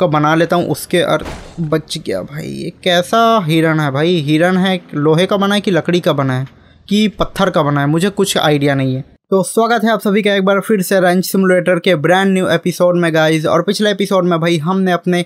का बना लेता हूँ उसके अर्थ बच गया भाई ये कैसा हिरण है भाई हिरण है लोहे का बना है कि लकड़ी का बना है कि पत्थर का बना है मुझे कुछ आइडिया नहीं है तो स्वागत है आप सभी का एक बार फिर से रेंच सिमुलेटर के ब्रांड न्यू एपिसोड में गाइज और पिछले एपिसोड में भाई हमने अपने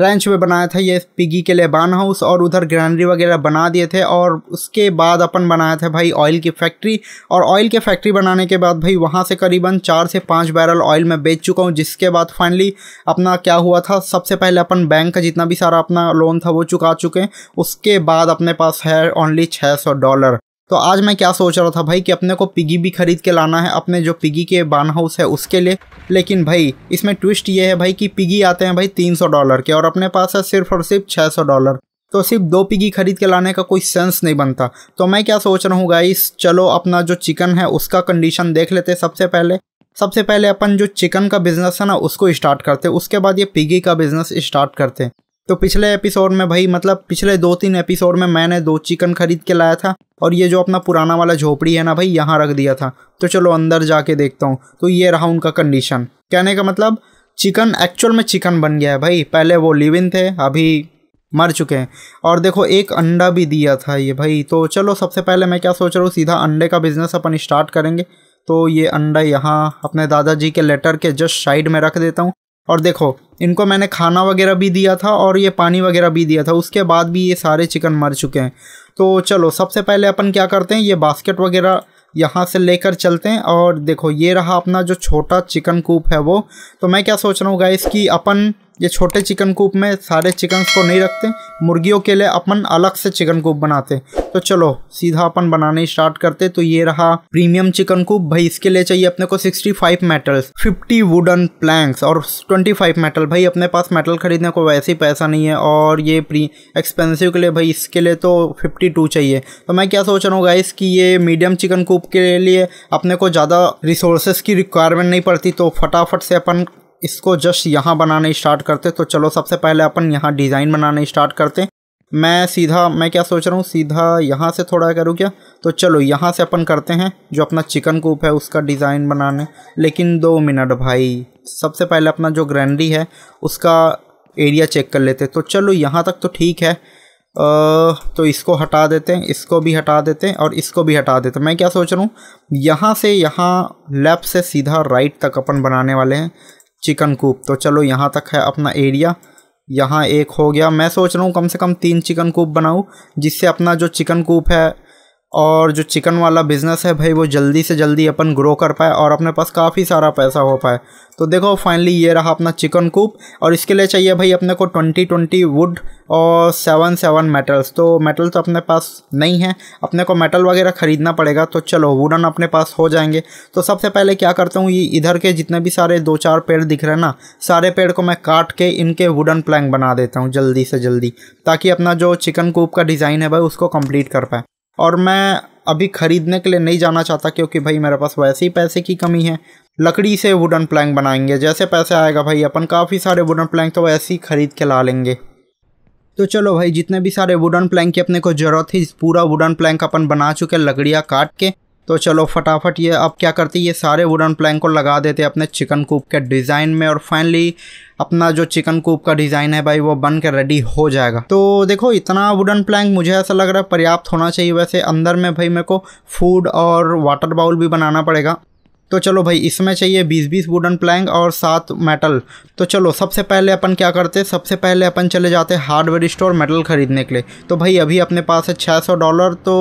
रेंच में बनाया था ये पिगी के लिए बान हाउस और उधर ग्रैनरी वगैरह बना दिए थे और उसके बाद अपन बनाया था भाई ऑयल की फैक्ट्री और ऑयल के फैक्ट्री बनाने के बाद भाई वहाँ से करीबन चार से पाँच बैरल ऑयल मैं बेच चुका हूँ जिसके बाद फाइनली अपना क्या हुआ था सबसे पहले अपन बैंक का जितना भी सारा अपना लोन था वो चुका चुके उसके बाद अपने पास है ओनली छः डॉलर तो आज मैं क्या सोच रहा था भाई कि अपने को पिगी भी खरीद के लाना है अपने जो पिगी के बान हाउस है उसके लिए लेकिन भाई इसमें ट्विस्ट ये है भाई कि पिगी आते हैं भाई 300 डॉलर के और अपने पास है सिर्फ और सिर्फ 600 डॉलर तो सिर्फ दो पिगी खरीद के लाने का कोई सेंस नहीं बनता तो मैं क्या सोच रहा हूँ गाई चलो अपना जो चिकन है उसका कंडीशन देख लेते सबसे पहले सबसे पहले अपन जो चिकन का बिज़नेस है ना उसको स्टार्ट करते उसके बाद ये पिगी का बिज़नेस स्टार्ट करते तो पिछले एपिसोड में भाई मतलब पिछले दो तीन एपिसोड में मैंने दो चिकन खरीद के लाया था और ये जो अपना पुराना वाला झोपड़ी है ना भाई यहाँ रख दिया था तो चलो अंदर जाके देखता हूँ तो ये रहा उनका कंडीशन कहने का मतलब चिकन एक्चुअल में चिकन बन गया है भाई पहले वो लिव इन थे अभी मर चुके हैं और देखो एक अंडा भी दिया था ये भाई तो चलो सबसे पहले मैं क्या सोच रहा हूँ सीधा अंडे का बिज़नेस अपन स्टार्ट करेंगे तो ये अंडा यहाँ अपने दादाजी के लेटर के जस्ट साइड में रख देता हूँ और देखो इनको मैंने खाना वगैरह भी दिया था और ये पानी वगैरह भी दिया था उसके बाद भी ये सारे चिकन मर चुके हैं तो चलो सबसे पहले अपन क्या करते हैं ये बास्केट वगैरह यहाँ से लेकर चलते हैं और देखो ये रहा अपना जो छोटा चिकन कूप है वो तो मैं क्या सोच रहा हूँ गाइस कि अपन ये छोटे चिकन कूप में सारे चिकन को नहीं रखते मुर्गियों के लिए अपन अलग से चिकन कूप बनाते तो चलो सीधा अपन बनाने स्टार्ट करते तो ये रहा प्रीमियम चिकन कूप भाई इसके लिए चाहिए अपने को 65 मेटल्स 50 वुडन प्लैंक्स और 25 मेटल भाई अपने पास मेटल खरीदने को वैसे ही पैसा नहीं है और ये प्री एक्सपेंसिव के लिए भाई इसके लिए तो फिफ्टी चाहिए तो मैं क्या सोच रहा हूँ गाइस की ये मीडियम चिकन कूप के लिए अपने को ज़्यादा रिसोर्सेस की रिक्वायरमेंट नहीं पड़ती तो फटाफट से अपन इसको जस्ट यहाँ बनाने स्टार्ट करते तो चलो सबसे पहले अपन यहाँ डिज़ाइन बनाने स्टार्ट करते मैं सीधा मैं क्या सोच रहा हूँ सीधा यहाँ से थोड़ा करूँ क्या तो चलो यहाँ से अपन करते हैं जो अपना चिकन कूप है उसका डिज़ाइन बनाने लेकिन दो मिनट भाई सबसे पहले अपना जो ग्रैंडी है उसका एरिया चेक कर लेते तो चलो यहाँ तक तो ठीक है आ, तो इसको हटा देते हैं इसको भी हटा देते हैं और इसको भी हटा देते मैं क्या सोच रहा हूँ यहाँ से यहाँ लेफ़्ट से सीधा राइट तक अपन बनाने वाले हैं चिकन कूप तो चलो यहाँ तक है अपना एरिया यहाँ एक हो गया मैं सोच रहा हूँ कम से कम तीन चिकन कूप बनाऊँ जिससे अपना जो चिकन कूप है और जो चिकन वाला बिज़नेस है भाई वो जल्दी से जल्दी अपन ग्रो कर पाए और अपने पास काफ़ी सारा पैसा हो पाए तो देखो फाइनली ये रहा अपना चिकन कूप और इसके लिए चाहिए भाई अपने को ट्वेंटी ट्वेंटी वुड और सेवन सेवन मेटल्स तो मेटल तो अपने पास नहीं है अपने को मेटल वगैरह ख़रीदना पड़ेगा तो चलो वुडन अपने पास हो जाएंगे तो सबसे पहले क्या करता हूँ ये इधर के जितने भी सारे दो चार पेड़ दिख रहे हैं ना सारे पेड़ को मैं काट के इनके वुडन प्लैंक बना देता हूँ जल्दी से जल्दी ताकि अपना जो चिकन कूप का डिज़ाइन है भाई उसको कम्प्लीट कर पाए और मैं अभी ख़रीदने के लिए नहीं जाना चाहता क्योंकि भाई मेरे पास वैसे ही पैसे की कमी है लकड़ी से वुडन प्लैंक बनाएंगे जैसे पैसे आएगा भाई अपन काफ़ी सारे वुडन प्लैंक तो वैसे ही ख़रीद के ला लेंगे तो चलो भाई जितने भी सारे वुडन प्लैंक की अपने को ज़रूरत थी पूरा वुडन प्लैंक अपन बना चुके लकड़ियाँ काट के तो चलो फटाफट ये अब क्या करते ये सारे वुडन प्लैंक को लगा देते अपने चिकन कूप के डिज़ाइन में और फाइनली अपना जो चिकन कूप का डिज़ाइन है भाई वो बन के रेडी हो जाएगा तो देखो इतना वुडन प्लैंक मुझे ऐसा लग रहा है पर्याप्त होना चाहिए वैसे अंदर में भाई मेरे को फूड और वाटर बाउल भी बनाना पड़ेगा तो चलो भाई इसमें चाहिए बीस बीस वुडन प्लैंग और सात मेटल तो चलो सबसे पहले अपन क्या करते सबसे पहले अपन चले जाते हार्डवेयर स्टोर मेटल ख़रीदने के लिए तो भाई अभी अपने पास है छः सौ डॉलर तो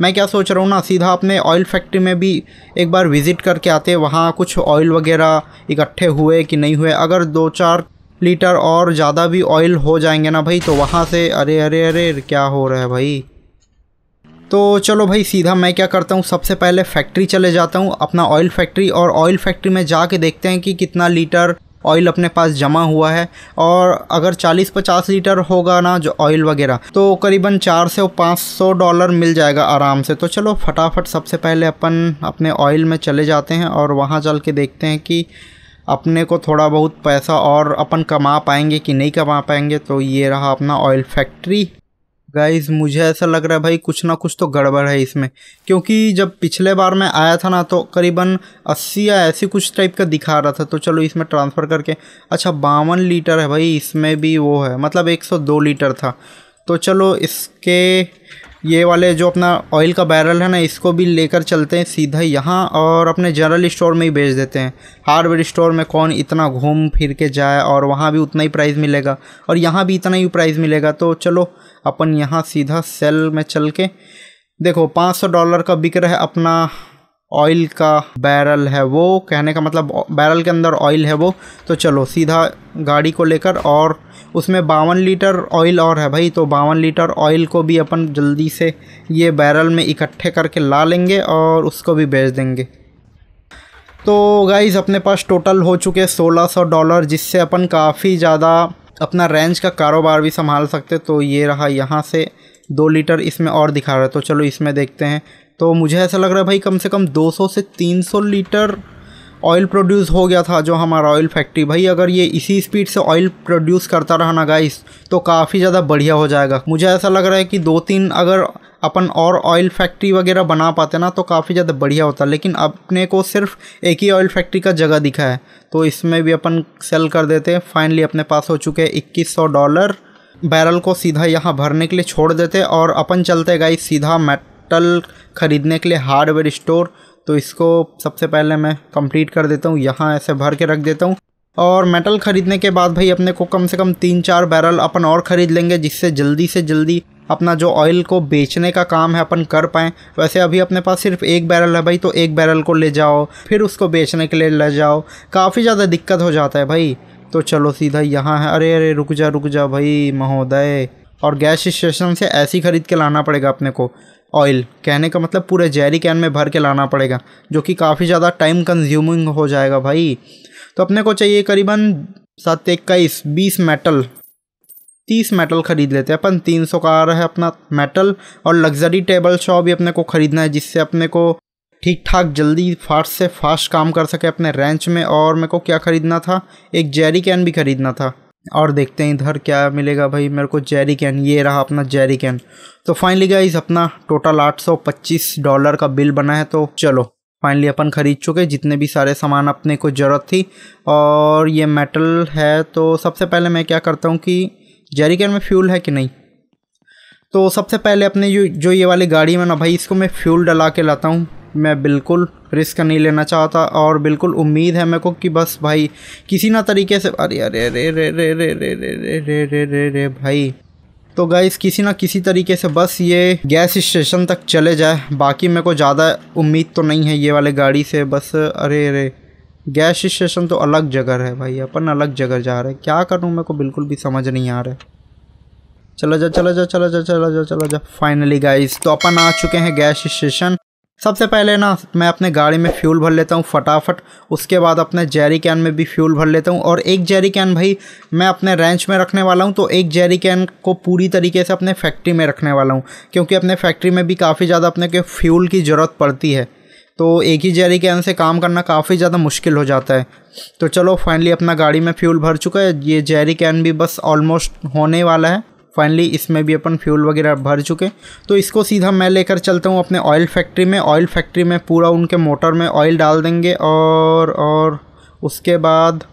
मैं क्या सोच रहा हूँ ना सीधा अपने ऑयल फैक्ट्री में भी एक बार विज़िट करके आते वहाँ कुछ ऑयल वगैरह इकट्ठे हुए कि नहीं हुए अगर दो चार लीटर और ज़्यादा भी ऑयल हो जाएंगे ना भाई तो वहाँ से अरे अरे अरे क्या हो रहा है भाई तो चलो भाई सीधा मैं क्या करता हूँ सबसे पहले फैक्ट्री चले जाता हूँ अपना ऑयल फैक्ट्री और ऑयल फैक्ट्री में जा देखते हैं कि कितना लीटर ऑयल अपने पास जमा हुआ है और अगर 40-50 लीटर होगा ना जो ऑयल वगैरह तो करीबन चार से पाँच सौ डॉलर मिल जाएगा आराम से तो चलो फटाफट सबसे पहले अपन अपने ऑयल में चले जाते हैं और वहाँ चल के देखते हैं कि अपने को थोड़ा बहुत पैसा और अपन कमा पाएंगे कि नहीं कमा पाएंगे तो ये रहा अपना ऑयल फैक्ट्री गाइज मुझे ऐसा लग रहा है भाई कुछ ना कुछ तो गड़बड़ है इसमें क्योंकि जब पिछले बार मैं आया था ना तो करीबन अस्सी या ऐसी कुछ टाइप का दिखा रहा था तो चलो इसमें ट्रांसफ़र करके अच्छा बावन लीटर है भाई इसमें भी वो है मतलब 102 लीटर था तो चलो इसके ये वाले जो अपना ऑयल का बैरल है ना इसको भी लेकर चलते हैं सीधा यहाँ और अपने जनरल स्टोर में ही बेच देते हैं हार्डवेयर स्टोर में कौन इतना घूम फिर के जाए और वहाँ भी उतना ही प्राइस मिलेगा और यहाँ भी इतना ही प्राइस मिलेगा तो चलो अपन यहाँ सीधा सेल में चल के देखो 500 डॉलर का बिक रहा है अपना ऑयल का बैरल है वो कहने का मतलब बैरल के अंदर ऑयल है वो तो चलो सीधा गाड़ी को लेकर और उसमें बावन लीटर ऑयल और है भाई तो बावन लीटर ऑयल को भी अपन जल्दी से ये बैरल में इकट्ठे करके ला लेंगे और उसको भी बेच देंगे तो गाइज अपने पास टोटल हो चुके सोलह सौ डॉलर जिससे अपन काफ़ी ज़्यादा अपना रेंज का कारोबार भी संभाल सकते तो ये रहा यहाँ से दो लीटर इसमें और दिखा रहा है तो चलो इसमें देखते हैं तो मुझे ऐसा लग रहा है भाई कम से कम 200 से 300 लीटर ऑयल प्रोड्यूस हो गया था जो हमारा ऑयल फैक्ट्री भाई अगर ये इसी स्पीड से ऑयल प्रोड्यूस करता रहा ना गाइस तो काफ़ी ज़्यादा बढ़िया हो जाएगा मुझे ऐसा लग रहा है कि दो तीन अगर अपन और ऑयल फैक्ट्री वगैरह बना पाते ना तो काफ़ी ज़्यादा बढ़िया होता लेकिन अपने को सिर्फ एक ही ऑयल फैक्ट्री का जगह दिखा है तो इसमें भी अपन सेल कर देते हैं फाइनली अपने पास हो चुके हैं इक्कीस डॉलर बैरल को सीधा यहाँ भरने के लिए छोड़ देते और अपन चलते गाइस सीधा मैट टल ख़रीदने के लिए हार्डवेयर स्टोर तो इसको सबसे पहले मैं कंप्लीट कर देता हूँ यहाँ ऐसे भर के रख देता हूँ और मेटल ख़रीदने के बाद भाई अपने को कम से कम तीन चार बैरल अपन और ख़रीद लेंगे जिससे जल्दी से जल्दी अपना जो ऑयल को बेचने का काम है अपन कर पाएँ वैसे अभी अपने पास सिर्फ एक बैरल है भाई तो एक बैरल को ले जाओ फिर उसको बेचने के लिए ले जाओ काफ़ी ज़्यादा दिक्कत हो जाता है भाई तो चलो सीधा यहाँ है अरे अरे रुक जा रुक जा भाई महोदय और गैस स्टेशन से ऐसी ख़रीद के लाना पड़ेगा अपने को ऑयल कहने का मतलब पूरे जैरी कैन में भर के लाना पड़ेगा जो कि काफ़ी ज़्यादा टाइम कंज्यूमिंग हो जाएगा भाई तो अपने को चाहिए करीबन सात इक्कीस बीस मेटल तीस मेटल ख़रीद लेते हैं अपन तीन सौ का आ रहा है अपना मेटल और लग्जरी टेबल शॉप भी अपने को ख़रीदना है जिससे अपने को ठीक ठाक जल्दी फास्ट से फास्ट काम कर सके अपने रेंच में और मेरे को क्या ख़रीदना था एक जेरी कैन भी ख़रीदना था और देखते हैं इधर क्या मिलेगा भाई मेरे को जेरी कैन ये रहा अपना जेरी कैन तो फाइनली गाइज अपना टोटल 825 डॉलर का बिल बना है तो चलो फाइनली अपन ख़रीद चुके जितने भी सारे सामान अपने को ज़रूरत थी और ये मेटल है तो सबसे पहले मैं क्या करता हूँ कि जेरी कैन में फ्यूल है कि नहीं तो सबसे पहले अपने जो जो ये वाली गाड़ी में ना भाई इसको मैं फ्यूल डला के लाता हूँ मैं बिल्कुल रिस्क नहीं लेना चाहता और बिल्कुल उम्मीद है मेरे को कि बस भाई किसी ना तरीके से अरे अरे अरे रे रे रे रे रे रे रे रे रे रे भाई तो गाइस किसी ना किसी तरीके से बस ये गैस स्टेशन तक चले जाए बाकी मेरे को ज़्यादा उम्मीद तो नहीं है ये वाले गाड़ी से बस अरे अरे गैस स्टेशन तो अलग जगह है भाई अपन अलग जगह जा रहे हैं क्या करूँ मेरे को बिल्कुल भी समझ नहीं आ रहा है चला जा चला जा चला जा चला जा चला जा फाइनली गाइस तो अपन आ चुके हैं गैस स्टेशन सबसे पहले ना मैं अपने गाड़ी में फ्यूल भर लेता हूँ फटाफट उसके बाद अपने जेरी कैन में भी फ्यूल भर लेता हूँ और एक जेरी कैन भाई मैं अपने रेंच में रखने वाला हूँ तो एक जेरी कैन को पूरी तरीके से अपने फैक्ट्री में रखने वाला हूँ क्योंकि अपने फैक्ट्री में भी काफ़ी ज़्यादा अपने के फ्यूल की ज़रूरत पड़ती है तो एक ही जेरी कैन से काम करना काफ़ी ज़्यादा मुश्किल हो जाता है तो चलो फाइनली अपना गाड़ी में फ्यूल भर चुका है ये जेरी कैन भी बस ऑलमोस्ट होने वाला है फाइनली इसमें भी अपन फ्यूल वगैरह भर चुके तो इसको सीधा मैं लेकर चलता हूँ अपने ऑयल फैक्ट्री में ऑयल फैक्ट्री में पूरा उनके मोटर में ऑयल डाल देंगे और और उसके बाद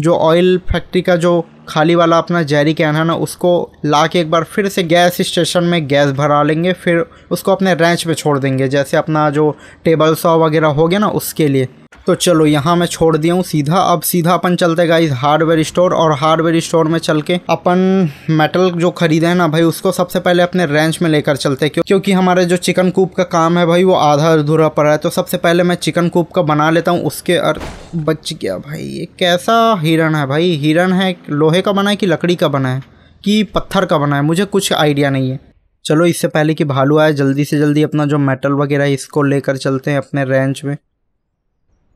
जो ऑयल फैक्ट्री का जो खाली वाला अपना जैरी कैन है ना उसको ला के एक बार फिर से गैस स्टेशन में गैस भरा लेंगे फिर उसको अपने रैंच पे छोड़ देंगे जैसे अपना जो टेबल सॉ वगैरह हो गया ना उसके लिए तो चलो यहाँ मैं छोड़ दिया हूँ सीधा अब सीधा अपन चलते गाइस हार्डवेयर स्टोर और हार्डवेयर स्टोर में चल के अपन मेटल जो खरीदे हैं ना भाई उसको सबसे पहले अपने रेंच में लेकर चलते क्यों क्योंकि हमारे जो चिकन कूप का काम है भाई वो आधा अधूरा पड़ा है तो सबसे पहले मैं चिकन कूप का बना लेता हूँ उसके अर बच गया भाई ये कैसा हिरण है भाई हिरण है लोहे का बना है कि लकड़ी का बना है कि पत्थर का बना है मुझे कुछ आइडिया नहीं है चलो इससे पहले कि भालू आए जल्दी से जल्दी अपना जो मेटल वगैरह इसको लेकर चलते हैं अपने रेंच में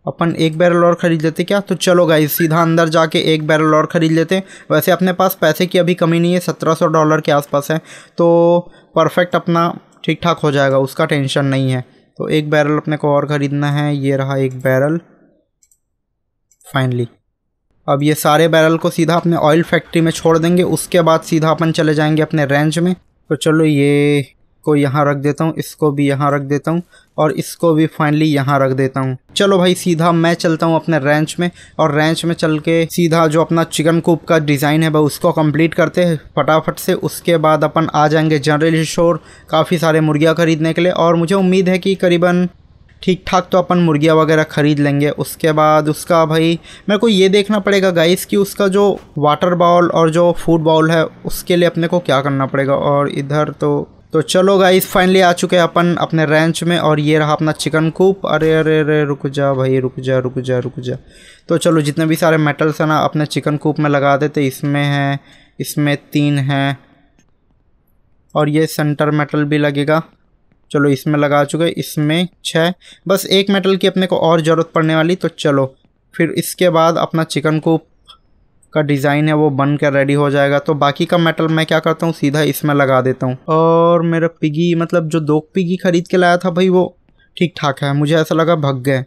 अपन एक बैरल और ख़रीद लेते क्या तो चलो गाइज सीधा अंदर जाके एक बैरल और ख़रीद लेते हैं वैसे अपने पास पैसे की अभी कमी नहीं है सत्रह सौ डॉलर के आसपास है तो परफेक्ट अपना ठीक ठाक हो जाएगा उसका टेंशन नहीं है तो एक बैरल अपने को और ख़रीदना है ये रहा एक बैरल फाइनली अब ये सारे बैरल को सीधा अपने ऑयल फैक्ट्री में छोड़ देंगे उसके बाद सीधा अपन चले जाएँगे अपने रेंज में तो चलो ये को यहाँ रख देता हूँ इसको भी यहाँ रख देता हूँ और इसको भी फाइनली यहाँ रख देता हूँ चलो भाई सीधा मैं चलता हूँ अपने रेंच में और रेंच में चल के सीधा जो अपना चिकन कूप का डिज़ाइन है भाई उसको कंप्लीट करते हैं फटाफट से उसके बाद अपन आ जाएंगे जनरल स्टोर काफ़ी सारे मुर्गियाँ ख़रीदने के लिए और मुझे उम्मीद है कि करीबन ठीक ठाक तो अपन मुर्गियाँ वगैरह ख़रीद लेंगे उसके बाद उसका भाई मेरे को ये देखना पड़ेगा गाइस कि उसका जो वाटर बाउल और जो फूड बाउल है उसके लिए अपने को क्या करना पड़ेगा और इधर तो तो चलो गाइस फाइनली आ चुके हैं अपन अपने रेंच में और ये रहा अपना चिकन कूप अरे अरे अरे रुक जा भाई रुक जा रुक जा रुक जा तो चलो जितने भी सारे मेटल्स हैं ना अपने चिकन कूप में लगा देते इसमें हैं इसमें तीन हैं और ये सेंटर मेटल भी लगेगा चलो इसमें लगा चुके इसमें छः बस एक मेटल की अपने को और ज़रूरत पड़ने वाली तो चलो फिर इसके बाद अपना चिकन कूप का डिज़ाइन है वो बन कर रेडी हो जाएगा तो बाकी का मेटल मैं क्या करता हूँ सीधा इसमें लगा देता हूँ और मेरा पिगी मतलब जो दो पिगी ख़रीद के लाया था भाई वो ठीक ठाक है मुझे ऐसा लगा भग गए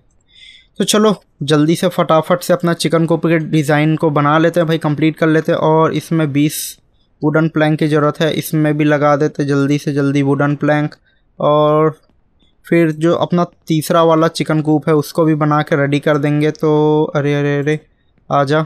तो चलो जल्दी से फटाफट से अपना चिकन कोपी के डिज़ाइन को बना लेते हैं भाई कंप्लीट कर लेते हैं और इसमें 20 वुडन प्लैंक की ज़रूरत है इसमें भी लगा देते जल्दी से जल्दी वुडन प्लैंक और फिर जो अपना तीसरा वाला चिकन कूप है उसको भी बना के रेडी कर देंगे तो अरे अरे अरे आ जा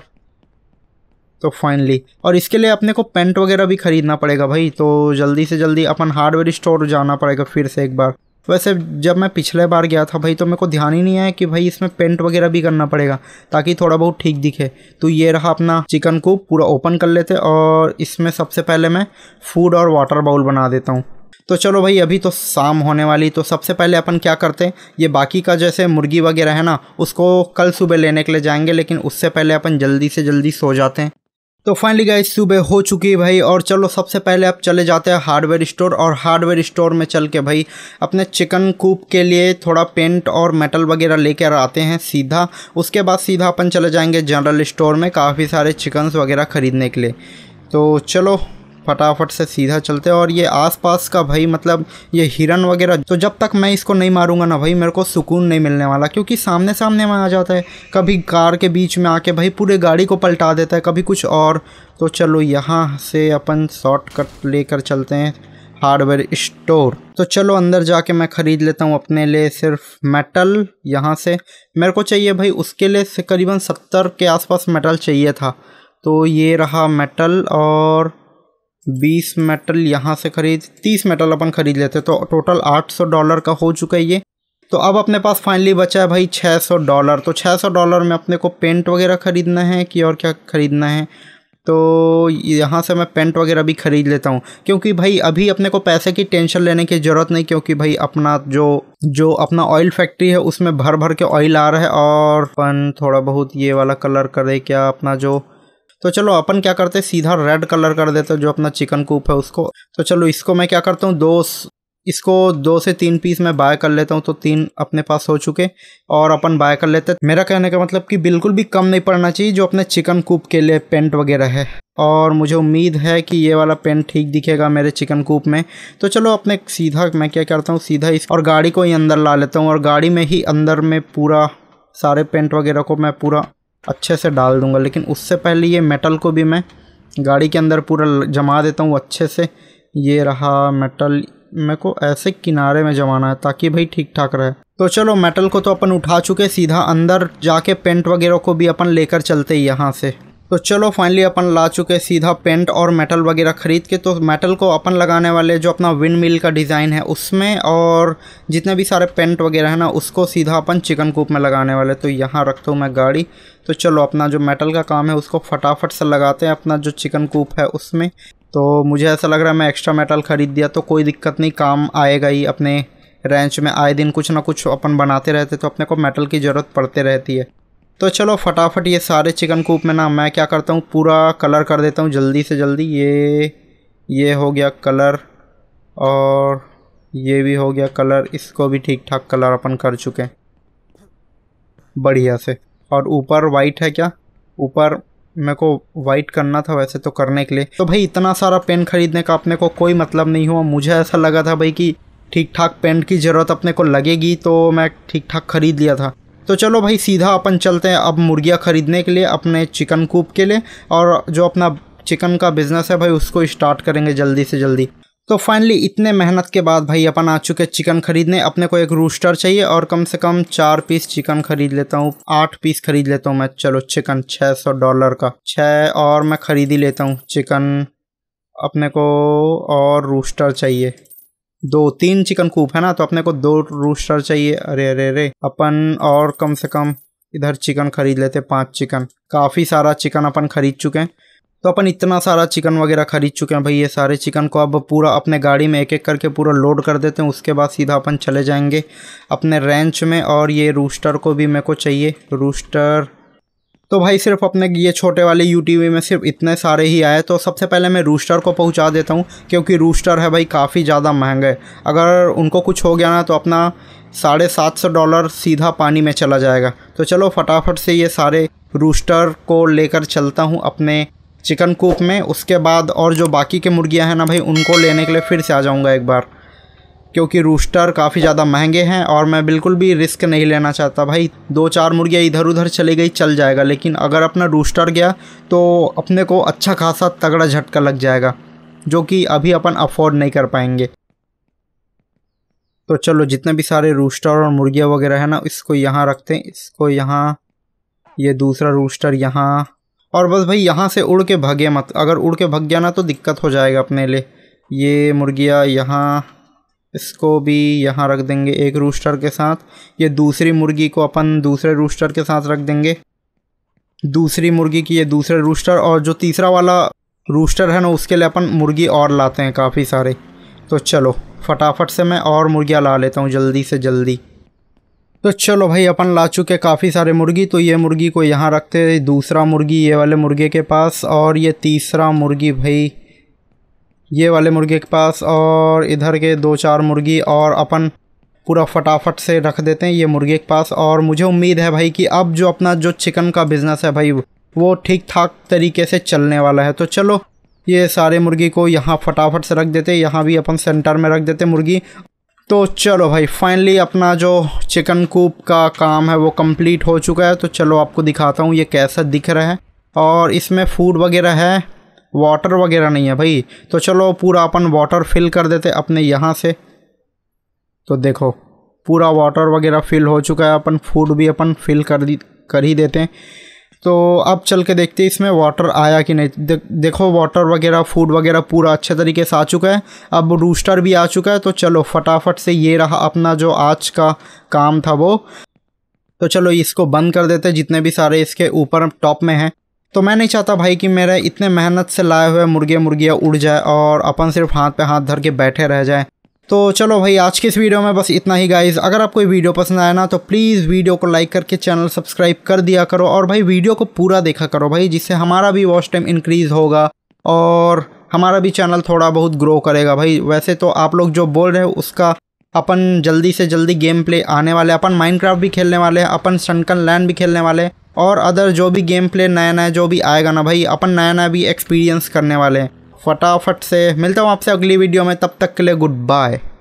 तो फाइनली और इसके लिए अपने को पेंट वगैरह भी खरीदना पड़ेगा भाई तो जल्दी से जल्दी अपन हार्डवेयर स्टोर जाना पड़ेगा फिर से एक बार वैसे जब मैं पिछले बार गया था भाई तो मेरे को ध्यान ही नहीं आया कि भाई इसमें पेंट वगैरह भी करना पड़ेगा ताकि थोड़ा बहुत ठीक दिखे तो ये रहा अपना चिकन को पूरा ओपन कर लेते और इसमें सबसे पहले मैं फूड और वाटर बाउल बना देता हूँ तो चलो भाई अभी तो शाम होने वाली तो सबसे पहले अपन क्या करते हैं ये बाकी का जैसे मुर्गी वगैरह है ना उसको कल सुबह लेने के लिए जाएंगे लेकिन उससे पहले अपन जल्दी से जल्दी सो जाते हैं तो फाइनली गाइस सुबह हो चुकी है भाई और चलो सबसे पहले आप चले जाते हैं हार्डवेयर स्टोर और हार्डवेयर स्टोर में चल के भाई अपने चिकन कूप के लिए थोड़ा पेंट और मेटल वगैरह लेकर आते हैं सीधा उसके बाद सीधा अपन चले जाएंगे जनरल स्टोर में काफ़ी सारे चिकन्स वगैरह ख़रीदने के लिए तो चलो फटाफट से सीधा चलते और ये आसपास का भाई मतलब ये हिरन वगैरह तो जब तक मैं इसको नहीं मारूंगा ना भाई मेरे को सुकून नहीं मिलने वाला क्योंकि सामने सामने में आ जाता है कभी कार के बीच में आके भाई पूरे गाड़ी को पलटा देता है कभी कुछ और तो चलो यहाँ से अपन शॉर्टकट लेकर चलते हैं हार्डवेयर स्टोर तो चलो अंदर जाके मैं ख़रीद लेता हूँ अपने लिए सिर्फ मेटल यहाँ से मेरे को चाहिए भाई उसके लिए करीबन सत्तर के आसपास मेटल चाहिए था तो ये रहा मेटल और बीस मेटल यहाँ से खरीद तीस मेटल अपन खरीद लेते तो टोटल आठ सौ डॉलर का हो चुका है ये तो अब अपने पास फाइनली बचा है भाई छः सौ डॉलर तो छः सौ डॉलर में अपने को पेंट वगैरह ख़रीदना है कि और क्या ख़रीदना है तो यहाँ से मैं पेंट वगैरह भी ख़रीद लेता हूँ क्योंकि भाई अभी अपने को पैसे की टेंशन लेने की ज़रूरत नहीं क्योंकि भाई अपना जो जो अपना ऑयल फैक्ट्री है उसमें भर भर के ऑयल आ रहा है और अपन थोड़ा बहुत ये वाला कलर करे क्या अपना जो तो चलो अपन क्या करते हैं सीधा रेड कलर कर देते हैं जो अपना चिकन कूप है उसको तो चलो इसको मैं क्या करता हूँ दो इसको दो से तीन पीस मैं बाय कर लेता हूँ तो तीन अपने पास हो चुके और अपन बाय कर लेते मेरा कहने का मतलब कि बिल्कुल भी कम नहीं पड़ना चाहिए जो अपने चिकन कूप के लिए पेंट वगैरह है और मुझे उम्मीद है कि ये वाला पेंट ठीक दिखेगा मेरे चिकन कूप में तो चलो अपने सीधा मैं क्या करता हूँ सीधा इस और गाड़ी को ही अंदर ला लेता हूँ और गाड़ी में ही अंदर में पूरा सारे पेंट वगैरह को मैं पूरा अच्छे से डाल दूंगा लेकिन उससे पहले ये मेटल को भी मैं गाड़ी के अंदर पूरा जमा देता हूँ अच्छे से ये रहा मेटल मेरे को ऐसे किनारे में जमाना है ताकि भाई ठीक ठाक रहे तो चलो मेटल को तो अपन उठा चुके सीधा अंदर जाके पेंट वगैरह को भी अपन लेकर चलते यहाँ से तो चलो फाइनली अपन ला चुके सीधा पेंट और मेटल वगैरह ख़रीद के तो मेटल को अपन लगाने वाले जो अपना विंड मिल का डिज़ाइन है उसमें और जितने भी सारे पेंट वगैरह है ना उसको सीधा अपन चिकन कूप में लगाने वाले तो यहाँ रखता हूँ मैं गाड़ी तो चलो अपना जो मेटल का काम है उसको फटाफट से लगाते हैं अपना जो चिकन कूप है उसमें तो मुझे ऐसा लग रहा है मैं एक्स्ट्रा मेटल ख़रीद दिया तो कोई दिक्कत नहीं काम आएगा ही अपने रेंच में आए दिन कुछ ना कुछ अपन बनाते रहते तो अपने को मेटल की ज़रूरत पड़ते रहती है तो चलो फटाफट ये सारे चिकन कूप में ना मैं क्या करता हूँ पूरा कलर कर देता हूँ जल्दी से जल्दी ये ये हो गया कलर और ये भी हो गया कलर इसको भी ठीक ठाक कलर अपन कर चुके हैं बढ़िया से और ऊपर वाइट है क्या ऊपर मेरे को वाइट करना था वैसे तो करने के लिए तो भाई इतना सारा पेन ख़रीदने का अपने को कोई मतलब नहीं हुआ मुझे ऐसा लगा था भाई कि ठीक ठाक पेंट की ज़रूरत अपने को लगेगी तो मैं ठीक ठाक ख़रीद लिया था तो चलो भाई सीधा अपन चलते हैं अब मुर्गियाँ ख़रीदने के लिए अपने चिकन कूप के लिए और जो अपना चिकन का बिज़नेस है भाई उसको स्टार्ट करेंगे जल्दी से जल्दी तो फाइनली इतने मेहनत के बाद भाई अपन आ चुके चिकन खरीदने अपने को एक रूस्टर चाहिए और कम से कम चार पीस चिकन खरीद लेता हूँ आठ पीस खरीद लेता हूँ मैं चलो चिकन छः सौ डॉलर का छः और मैं ख़रीद ही लेता हूँ चिकन अपने को और रूस्टर चाहिए दो तीन चिकन कूप है ना तो अपने को दो रूस्टर चाहिए अरे अरे अरे अपन और कम से कम इधर चिकन खरीद लेते पाँच चिकन काफ़ी सारा चिकन अपन खरीद चुके हैं तो अपन इतना सारा चिकन वगैरह खरीद चुके हैं भाई ये सारे चिकन को अब पूरा अपने गाड़ी में एक एक करके पूरा लोड कर देते हैं उसके बाद सीधा अपन चले जाएंगे अपने रेंच में और ये रूस्टर को भी मेरे को चाहिए रूस्टर तो भाई सिर्फ अपने ये छोटे वाले यू में सिर्फ इतने सारे ही आए तो सबसे पहले मैं रूस्टर को पहुंचा देता हूँ क्योंकि रूस्टर है भाई काफ़ी ज़्यादा महंगे अगर उनको कुछ हो गया ना तो अपना साढ़े सात सौ डॉलर सीधा पानी में चला जाएगा तो चलो फटाफट से ये सारे रूस्टर को लेकर चलता हूँ अपने चिकन कूप में उसके बाद और जो बाकी के मुर्गियाँ हैं ना भाई उनको लेने के लिए फिर से आ जाऊँगा एक बार क्योंकि रूस्टर काफ़ी ज़्यादा महंगे हैं और मैं बिल्कुल भी रिस्क नहीं लेना चाहता भाई दो चार मुर्गियाँ इधर उधर चली गई चल जाएगा लेकिन अगर अपना रूस्टर गया तो अपने को अच्छा खासा तगड़ा झटका लग जाएगा जो कि अभी अपन अफोर्ड नहीं कर पाएंगे तो चलो जितने भी सारे रूस्टर और मुर्गियाँ वगैरह हैं ना इसको यहाँ रखते हैं इसको यहाँ ये दूसरा रूस्टर यहाँ और बस भाई यहाँ से उड़ के भगे मत अगर उड़ के भग गया ना तो दिक्कत हो जाएगा अपने लिए ये मुर्गियाँ यहाँ इसको भी यहाँ रख देंगे एक रूस्टर के साथ ये दूसरी मुर्गी को अपन दूसरे रूस्टर के साथ रख देंगे दूसरी मुर्गी की ये दूसरे रूस्टर और जो तीसरा वाला रूस्टर है ना उसके लिए अपन मुर्गी और लाते हैं काफ़ी सारे तो चलो फटाफट से मैं और मुर्गियाँ ला लेता हूँ जल्दी से जल्दी तो चलो भाई अपन ला चुके काफ़ी सारे मुर्गी तो ये मुर्गी को यहाँ रखते दूसरा मुर्गी ये वाले मुर्गे के पास और ये तीसरा मुर्गी भाई ये वाले मुर्गे के पास और इधर के दो चार मुर्गी और अपन पूरा फटाफट से रख देते हैं ये मुर्गे के पास और मुझे उम्मीद है भाई कि अब जो अपना जो चिकन का बिज़नेस है भाई वो ठीक ठाक तरीके से चलने वाला है तो चलो ये सारे मुर्गी को यहाँ फटाफट से रख देते यहाँ भी अपन सेंटर में रख देते मुर्गी तो चलो भाई फाइनली अपना जो चिकन कूप का काम है वो कंप्लीट हो चुका है तो चलो आपको दिखाता हूँ ये कैसा दिख रहा है और इसमें फूड वगैरह है वाटर वगैरह नहीं है भाई तो चलो पूरा अपन वाटर फिल कर देते अपने यहाँ से तो देखो पूरा वाटर वगैरह फिल हो चुका है अपन फूड भी अपन फिल कर दी कर ही देते हैं तो अब चल के देखते हैं इसमें वाटर आया कि नहीं दे, देखो वाटर वगैरह फूड वगैरह पूरा अच्छे तरीके से आ चुका है अब रूस्टर भी आ चुका है तो चलो फटाफट से ये रहा अपना जो आज का काम था वो तो चलो इसको बंद कर देते जितने भी सारे इसके ऊपर टॉप में हैं तो मैं नहीं चाहता भाई कि मेरे इतने मेहनत से लाए हुए मुर्गे मुर्गियाँ उड़ जाए और अपन सिर्फ हाथ पे हाथ धर के बैठे रह जाए तो चलो भाई आज के इस वीडियो में बस इतना ही गाइज अगर आपको ये वीडियो पसंद आया ना तो प्लीज़ वीडियो को लाइक करके चैनल सब्सक्राइब कर दिया करो और भाई वीडियो को पूरा देखा करो भाई जिससे हमारा भी वॉच टाइम इंक्रीज़ होगा और हमारा भी चैनल थोड़ा बहुत ग्रो करेगा भाई वैसे तो आप लोग जो बोल रहे हो उसका अपन जल्दी से जल्दी गेम प्ले आने वाले अपन माइंड भी खेलने वाले हैं अपन सनकन लैंड भी खेलने वाले हैं और अदर जो भी गेम प्ले नया नया जो भी आएगा ना भाई अपन नया नया भी एक्सपीरियंस करने वाले हैं फटाफट से मिलता हूँ आपसे अगली वीडियो में तब तक के लिए गुड बाय